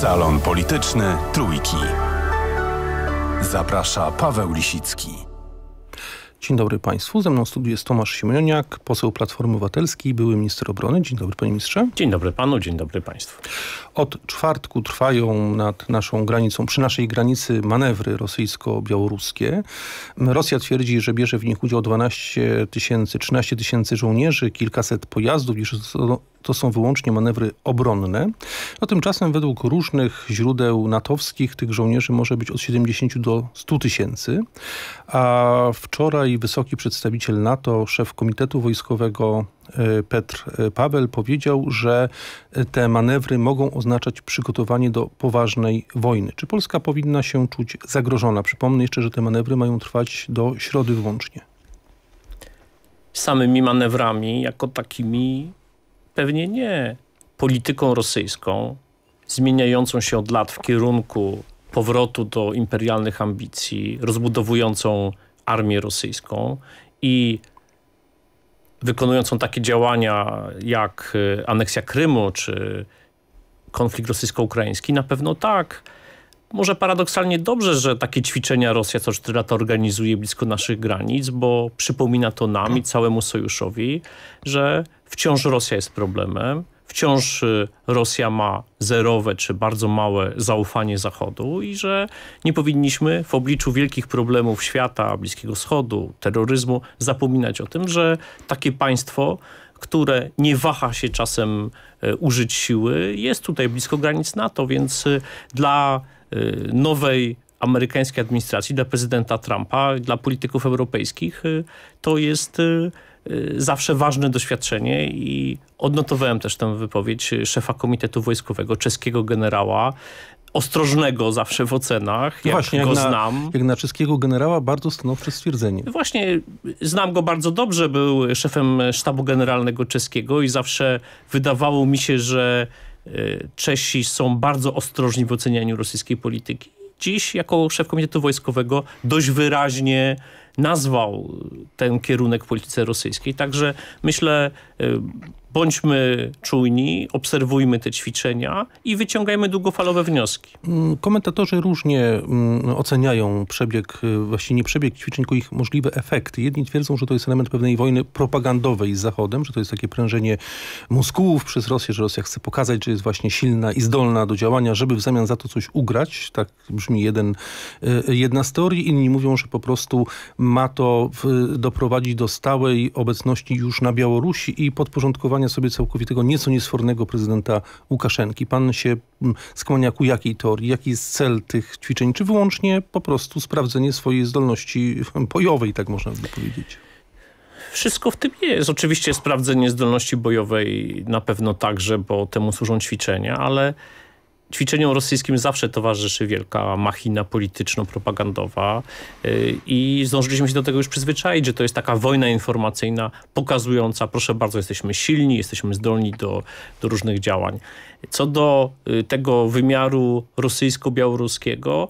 Salon Polityczny Trójki. Zaprasza Paweł Lisicki. Dzień dobry Państwu. Ze mną jest Tomasz Siemioniak, poseł Platformy Obywatelskiej, były minister obrony. Dzień dobry Panie Ministrze. Dzień dobry Panu, dzień dobry Państwu. Od czwartku trwają nad naszą granicą, przy naszej granicy manewry rosyjsko-białoruskie. Rosja twierdzi, że bierze w nich udział 12 tysięcy, 13 tysięcy żołnierzy, kilkaset pojazdów, to są wyłącznie manewry obronne. No tymczasem według różnych źródeł natowskich tych żołnierzy może być od 70 do 100 tysięcy. A wczoraj wysoki przedstawiciel NATO, szef Komitetu Wojskowego e, Petr e, Paweł powiedział, że e, te manewry mogą oznaczać przygotowanie do poważnej wojny. Czy Polska powinna się czuć zagrożona? Przypomnę jeszcze, że te manewry mają trwać do środy wyłącznie. Samymi manewrami jako takimi Pewnie nie. Polityką rosyjską, zmieniającą się od lat w kierunku powrotu do imperialnych ambicji, rozbudowującą armię rosyjską i wykonującą takie działania jak e, aneksja Krymu czy konflikt rosyjsko-ukraiński? Na pewno tak. Może paradoksalnie dobrze, że takie ćwiczenia Rosja co 4 lata organizuje blisko naszych granic, bo przypomina to nam i całemu sojuszowi, że Wciąż Rosja jest problemem, wciąż y, Rosja ma zerowe czy bardzo małe zaufanie Zachodu i że nie powinniśmy w obliczu wielkich problemów świata, Bliskiego Wschodu, terroryzmu zapominać o tym, że takie państwo które nie waha się czasem y, użyć siły, jest tutaj blisko granic NATO, więc y, dla nowej amerykańskiej administracji, dla prezydenta Trumpa, dla polityków europejskich to jest Y, zawsze ważne doświadczenie i odnotowałem też tę wypowiedź y, szefa Komitetu Wojskowego, czeskiego generała, ostrożnego zawsze w ocenach, no jak Właśnie, go jak na, znam. Jak na czeskiego generała bardzo stanowcze stwierdzenie. No właśnie, znam go bardzo dobrze, był szefem sztabu generalnego czeskiego i zawsze wydawało mi się, że y, Czesi są bardzo ostrożni w ocenianiu rosyjskiej polityki. Dziś jako szef Komitetu Wojskowego dość wyraźnie nazwał e, ten kierunek polityce rosyjskiej. Także myślę, e, bądźmy czujni, obserwujmy te ćwiczenia i wyciągajmy długofalowe wnioski. Mm, komentatorzy różnie mm, oceniają przebieg, e, właśnie nie przebieg ćwiczeń, tylko ich możliwe efekty. Jedni twierdzą, że to jest element pewnej wojny propagandowej z Zachodem, że to jest takie prężenie muskułów przez Rosję, że Rosja chce pokazać, że jest właśnie silna i zdolna do działania, żeby w zamian za to coś ugrać. Tak brzmi jeden, jedna z teorii. Inni mówią, że po prostu ma to w, doprowadzić do stałej obecności już na Białorusi i podporządkowania sobie całkowitego nieco niesfornego prezydenta Łukaszenki. Pan się skłania ku jakiej teorii? Jaki jest cel tych ćwiczeń? Czy wyłącznie po prostu sprawdzenie swojej zdolności bojowej, tak można by powiedzieć? Wszystko w tym jest. Oczywiście sprawdzenie zdolności bojowej na pewno także, bo temu służą ćwiczenia, ale ćwiczeniom rosyjskim zawsze towarzyszy wielka machina polityczno-propagandowa y, i zdążyliśmy się do tego już przyzwyczaić, że to jest taka wojna informacyjna pokazująca, proszę bardzo, jesteśmy silni, jesteśmy zdolni do, do różnych działań. Co do y, tego wymiaru rosyjsko-białoruskiego,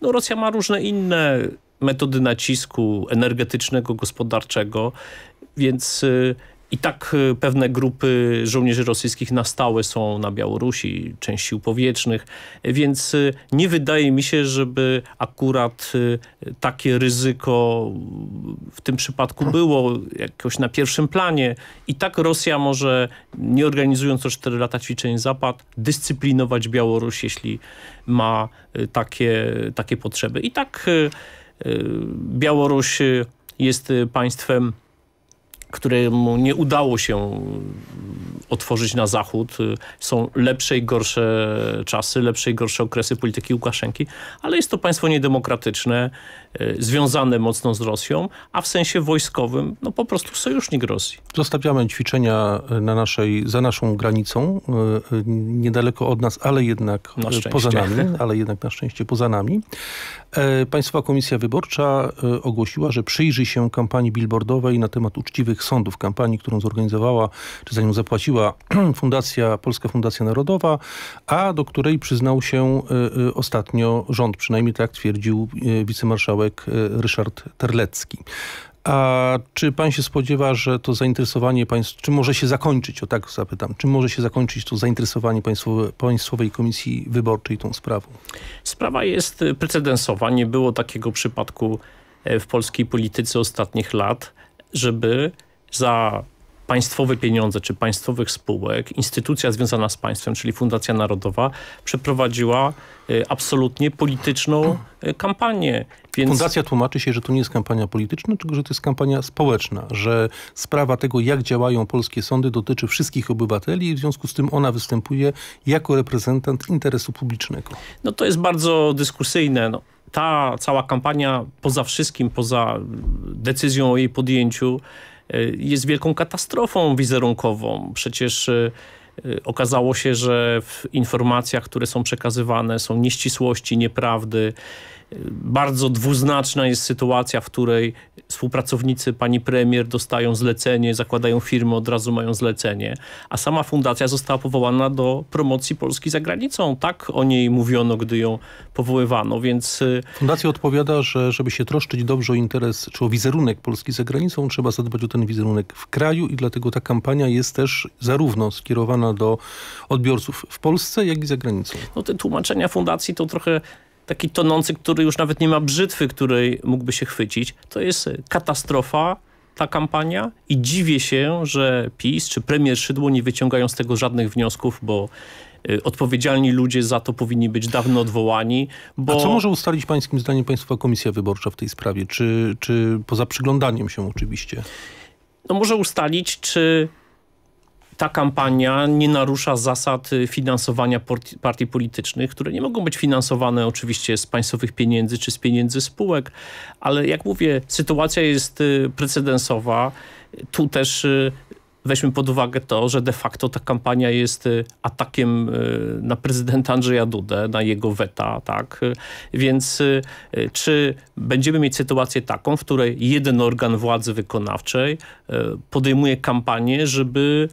no Rosja ma różne inne metody nacisku energetycznego, gospodarczego, więc y, i tak y, pewne grupy żołnierzy rosyjskich na stałe są na Białorusi, część sił powietrznych, więc y, nie wydaje mi się, żeby akurat y, takie ryzyko w tym przypadku było jakoś na pierwszym planie. I tak Rosja może, nie organizując co 4 lata ćwiczeń Zapad, dyscyplinować Białoruś, jeśli ma takie, takie potrzeby. I tak Białoruś jest państwem któremu nie udało się otworzyć na zachód. Są lepsze i gorsze czasy, lepsze i gorsze okresy polityki Łukaszenki, ale jest to państwo niedemokratyczne, e, związane mocno z Rosją, a w sensie wojskowym no po prostu sojusznik Rosji. Zostawiamy ćwiczenia e, na naszej, za naszą granicą, e, niedaleko od nas, ale jednak poza nami, ale jednak na szczęście poza nami. Państwowa Komisja Wyborcza ogłosiła, że przyjrzy się kampanii billboardowej na temat uczciwych sądu w kampanii, którą zorganizowała, czy za nią zapłaciła Fundacja, Polska Fundacja Narodowa, a do której przyznał się y, y, ostatnio rząd, przynajmniej tak twierdził y, wicemarszałek Ryszard Terlecki. A czy pan się spodziewa, że to zainteresowanie państw, czy może się zakończyć, o tak zapytam, czy może się zakończyć to zainteresowanie państwowe, Państwowej Komisji Wyborczej tą sprawą? Sprawa jest precedensowa. Nie było takiego przypadku e, w polskiej polityce ostatnich lat, żeby za państwowe pieniądze czy państwowych spółek, instytucja związana z państwem, czyli Fundacja Narodowa, przeprowadziła y, absolutnie polityczną y, kampanię. Więc... Fundacja tłumaczy się, że to nie jest kampania polityczna, tylko że to jest kampania społeczna, że sprawa tego, jak działają polskie sądy, dotyczy wszystkich obywateli i w związku z tym ona występuje jako reprezentant interesu publicznego. No to jest bardzo dyskusyjne. No ta cała kampania poza wszystkim, poza y, decyzją o jej podjęciu, Y, jest wielką katastrofą wizerunkową. Przecież y, y, okazało się, że w informacjach, które są przekazywane są nieścisłości, nieprawdy. Bardzo dwuznaczna jest sytuacja, w której współpracownicy pani premier dostają zlecenie, zakładają firmy, od razu mają zlecenie, a sama fundacja została powołana do promocji Polski za granicą. Tak o niej mówiono, gdy ją powoływano, więc... Y, fundacja odpowiada, że żeby się troszczyć dobrze o interes czy o wizerunek Polski za granicą, trzeba zadbać o ten wizerunek w kraju i dlatego ta kampania jest też zarówno skierowana do odbiorców w Polsce, jak i za granicą. No te tłumaczenia fundacji to trochę taki tonący, który już nawet nie ma brzytwy, której mógłby się chwycić. To jest e, katastrofa ta kampania i dziwię się, że PiS czy premier Szydło nie wyciągają z tego żadnych wniosków, bo e, odpowiedzialni ludzie za to powinni być dawno odwołani. Bo... A co może ustalić pańskim zdaniem Państwa Komisja Wyborcza w tej sprawie? Czy, czy poza przyglądaniem się oczywiście? No może ustalić, czy ta kampania nie narusza zasad y, finansowania partii politycznych, które nie mogą być finansowane oczywiście z państwowych pieniędzy czy z pieniędzy spółek, ale jak mówię, sytuacja jest y, precedensowa. Tu też y, weźmy pod uwagę to, że de facto ta kampania jest atakiem na prezydenta Andrzeja Dudę, na jego weta, tak? Więc czy będziemy mieć sytuację taką, w której jeden organ władzy wykonawczej podejmuje kampanię, żeby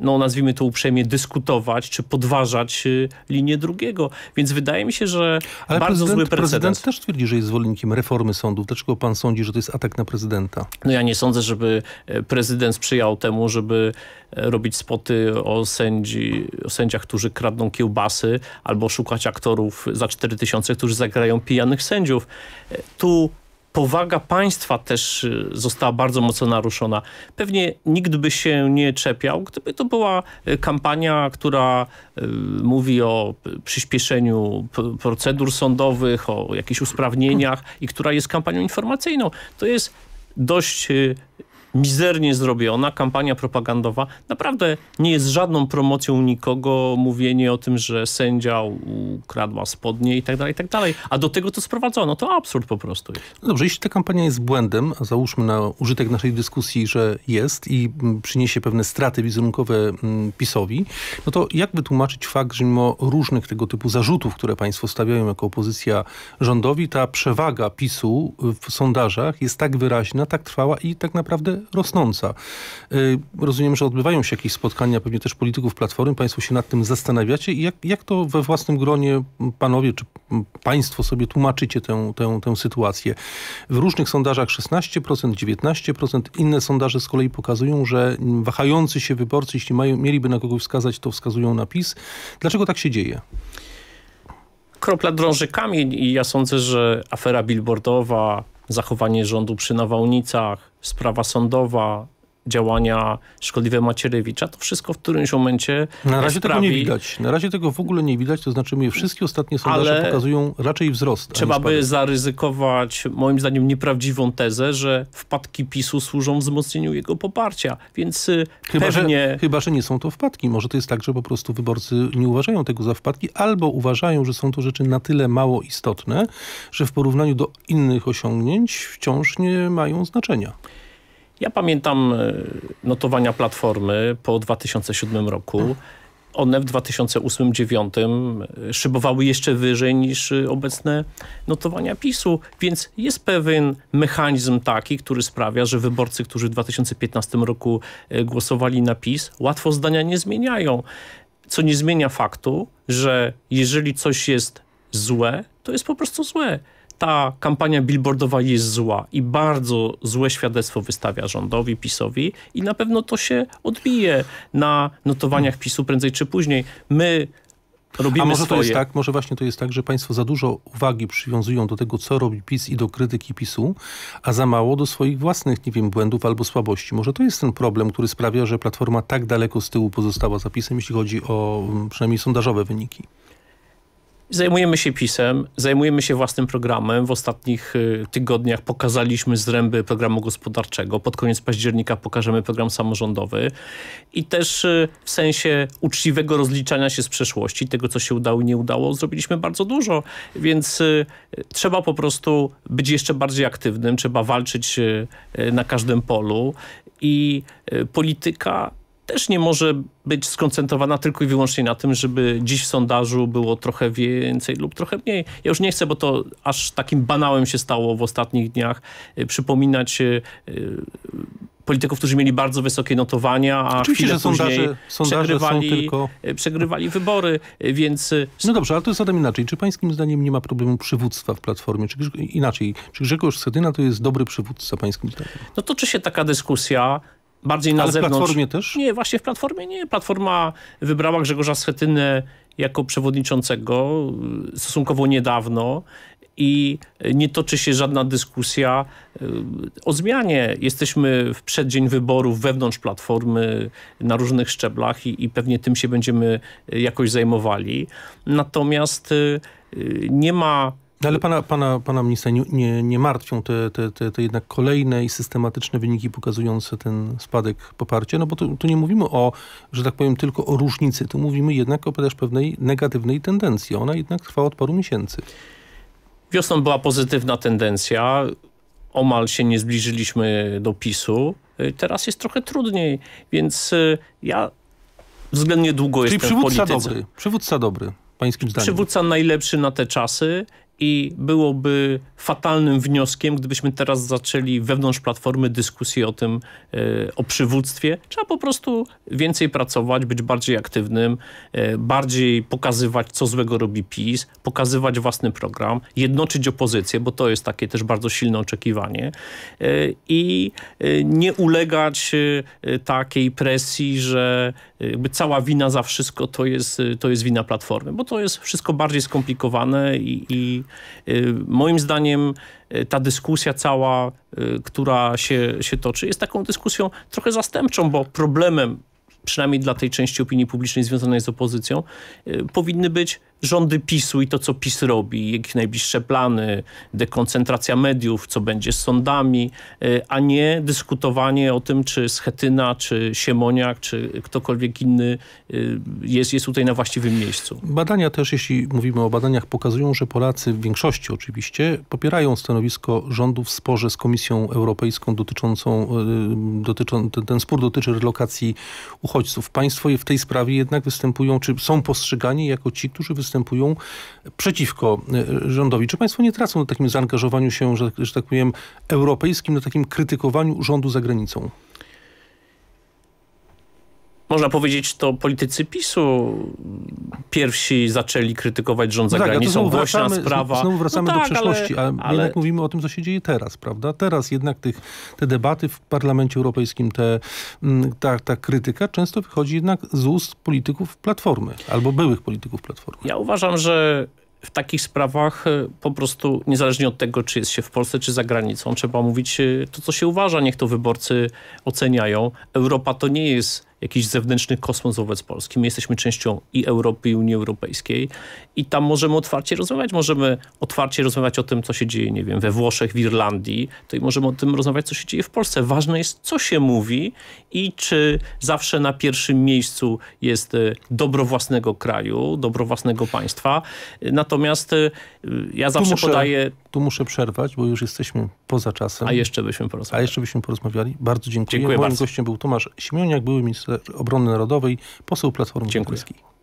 no nazwijmy to uprzejmie, dyskutować czy podważać y, linię drugiego. Więc wydaje mi się, że Ale bardzo zły precedens. prezydent też twierdzi, że jest zwolennikiem reformy sądów. Dlaczego pan sądzi, że to jest atak na prezydenta? No ja nie sądzę, żeby e, prezydent sprzyjał temu, żeby e, robić spoty o, sędzi, o sędziach, którzy kradną kiełbasy albo szukać aktorów za 4000, którzy zagrają pijanych sędziów. E, tu powaga państwa też y, została bardzo mocno naruszona. Pewnie nikt by się nie czepiał, gdyby to była y, kampania, która y, mówi o przyspieszeniu procedur sądowych, o jakichś usprawnieniach i która jest kampanią informacyjną. To jest dość mizernie zrobiona, kampania propagandowa naprawdę nie jest żadną promocją nikogo, mówienie o tym, że sędzia ukradła spodnie i tak dalej, i tak dalej. A do tego to sprowadzono. To absurd po prostu jest. No dobrze, jeśli ta kampania jest błędem, a załóżmy na użytek naszej dyskusji, że jest i mm, przyniesie pewne straty wizerunkowe mm, PiSowi, no to jak wytłumaczyć fakt, że mimo różnych tego typu zarzutów, które państwo stawiają jako opozycja rządowi, ta przewaga PiSu w sondażach jest tak wyraźna, tak trwała i tak naprawdę rosnąca. Y, rozumiem, że odbywają się jakieś spotkania pewnie też polityków Platformy. Państwo się nad tym zastanawiacie. I jak, jak to we własnym gronie panowie czy państwo sobie tłumaczycie tę, tę, tę sytuację? W różnych sondażach 16%, 19%. Inne sondaże z kolei pokazują, że wahający się wyborcy, jeśli mają, mieliby na kogoś wskazać, to wskazują na PiS. Dlaczego tak się dzieje? Kropla drąży kamień i ja sądzę, że afera billboardowa, zachowanie rządu przy nawałnicach, sprawa sądowa, działania szkodliwe Macierewicza, to wszystko w którymś momencie Na razie sprawi... tego nie widać. Na razie tego w ogóle nie widać, to znaczy mówię, wszystkie ostatnie sondaże Ale pokazują raczej wzrost. Trzeba by zaryzykować moim zdaniem nieprawdziwą tezę, że wpadki PiSu służą wzmocnieniu jego poparcia, więc y, chyba, pewnie... Że, chyba, że nie są to wpadki. Może to jest tak, że po prostu wyborcy nie uważają tego za wpadki, albo uważają, że są to rzeczy na tyle mało istotne, że w porównaniu do innych osiągnięć wciąż nie mają znaczenia. Ja pamiętam e, notowania Platformy po 2007 roku. One w 2008-2009 e, szybowały jeszcze wyżej niż e, obecne notowania PiSu, więc jest pewien mechanizm taki, który sprawia, że wyborcy, którzy w 2015 roku głosowali na PiS, łatwo zdania nie zmieniają. Co nie zmienia faktu, że jeżeli coś jest złe, to jest po prostu złe ta kampania billboardowa jest zła i bardzo złe świadectwo wystawia rządowi, PiSowi i na pewno to się odbije na notowaniach PiSu prędzej czy później. My Robimy A może swoje. to jest tak, może właśnie to jest tak, że państwo za dużo uwagi przywiązują do tego, co robi PiS i do krytyki PiSu, a za mało do swoich własnych, nie wiem, błędów albo słabości. Może to jest ten problem, który sprawia, że Platforma tak daleko z tyłu pozostała za PiSem, jeśli chodzi o mm, przynajmniej sondażowe wyniki. Zajmujemy się PiSem, zajmujemy się własnym programem. W ostatnich y, tygodniach pokazaliśmy zręby programu gospodarczego. Pod koniec października pokażemy program samorządowy. I też y, w sensie uczciwego rozliczania się z przeszłości, tego co się udało i nie udało, zrobiliśmy bardzo dużo. Więc y, trzeba po prostu być jeszcze bardziej aktywnym, trzeba walczyć na każdym polu. I polityka też nie może być skoncentrowana tylko i wyłącznie na tym, żeby dziś w sondażu było trochę więcej lub trochę mniej. Ja już nie chcę, bo to aż takim banałem się stało w ostatnich dniach, y, przypominać y, y, polityków, którzy mieli bardzo wysokie notowania, a Oczywiście, chwilę że sondaże, później sondaże przegrywali, tylko... przegrywali wybory, więc... No dobrze, ale to jest zatem inaczej. Czy pańskim zdaniem nie ma problemu przywództwa w Platformie? Czy, inaczej, czy Grzegorz Sedyna to jest dobry przywódca pańskim zdaniem? No toczy się taka dyskusja bardziej na Ale zewnątrz. w Platformie też? Nie, właśnie w Platformie nie. Platforma wybrała Grzegorza Schetynę jako przewodniczącego y, stosunkowo niedawno i nie toczy się żadna dyskusja y, o zmianie. Jesteśmy w przeddzień wyborów wewnątrz Platformy na różnych szczeblach i, i pewnie tym się będziemy y, jakoś zajmowali. Natomiast nie ma no ale pana, pana, pana ministra nie, nie, martwią te, te, te, te, jednak kolejne i systematyczne wyniki pokazujące ten spadek poparcia? No bo tu, tu, nie mówimy o, że tak powiem, tylko o różnicy. Tu mówimy jednak o też pewnej negatywnej tendencji. Ona jednak trwa od paru miesięcy. Wiosną była pozytywna tendencja. Omal się nie zbliżyliśmy do PiSu. Teraz jest trochę trudniej, więc y, ja względnie długo Czyli jestem przywódca w polityce. Dobry, przywódca dobry pańskim zdaniem? Przywódca najlepszy na te czasy i byłoby fatalnym wnioskiem, gdybyśmy teraz zaczęli wewnątrz Platformy dyskusję o tym, e, o przywództwie. Trzeba po prostu więcej pracować, być bardziej aktywnym, e, bardziej pokazywać, co złego robi PiS, pokazywać własny program, jednoczyć opozycję, bo to jest takie też bardzo silne oczekiwanie e, i nie ulegać takiej presji, że jakby cała wina za wszystko to jest, y, to jest wina Platformy, bo to jest wszystko bardziej skomplikowane i, i y, moim zdaniem y, ta dyskusja cała, która się, się toczy, jest taką dyskusją trochę zastępczą, bo problemem przynajmniej dla tej części opinii publicznej związanej z opozycją, y, powinny być rządy PiSu i to, co PiS robi, ich najbliższe plany, dekoncentracja mediów, co będzie z sądami, y, a nie dyskutowanie o tym, czy Schetyna, czy Siemoniak, czy ktokolwiek inny y, jest, jest tutaj na właściwym miejscu. Badania też, jeśli mówimy o badaniach, pokazują, że Polacy w większości oczywiście popierają stanowisko rządu w sporze z Komisją Europejską dotyczącą, dotyczą, ten, ten spór dotyczy relokacji uchodźców uchodźców. Państwo w tej sprawie jednak występują, czy są postrzegani jako ci, którzy występują przeciwko e, rządowi. Czy państwo nie tracą na takim zaangażowaniu się, że, że tak powiem, europejskim, na takim krytykowaniu rządu za granicą? można powiedzieć, to politycy PiSu pierwsi zaczęli krytykować rząd no tak, zagranicą. Tak, głośna sprawa. Znowu no wracamy no tak, do przeszłości, ale, ale, jednak mówimy o tym, co się dzieje teraz, prawda? Teraz jednak tych, te debaty w Parlamencie Europejskim, te, mm, ta, ta krytyka często wychodzi jednak z ust polityków Platformy albo byłych polityków Platformy. Ja uważam, że w takich sprawach e, po prostu niezależnie od tego, czy jest się w Polsce, czy za granicą, trzeba mówić e, to, co się uważa. Niech to wyborcy oceniają. Europa to nie jest jakiś zewnętrzny kosmos wobec Polski. My jesteśmy częścią i Europy, i Unii Europejskiej i tam możemy otwarcie rozmawiać. Możemy otwarcie rozmawiać o tym, co się dzieje, nie wiem, we Włoszech, w Irlandii. To i możemy o tym rozmawiać, co się dzieje w Polsce. Ważne jest, co się mówi i czy zawsze na pierwszym miejscu jest e, dobro własnego kraju, dobro własnego państwa. Natomiast e, ja zawsze muszę... podaję tu muszę przerwać, bo już jesteśmy poza czasem. A jeszcze byśmy porozmawiali. A jeszcze byśmy porozmawiali. Bardzo dziękuję. dziękuję Moim bardzo. gościem był Tomasz Siemioniak, były minister obrony narodowej, poseł Platformy dziękuję.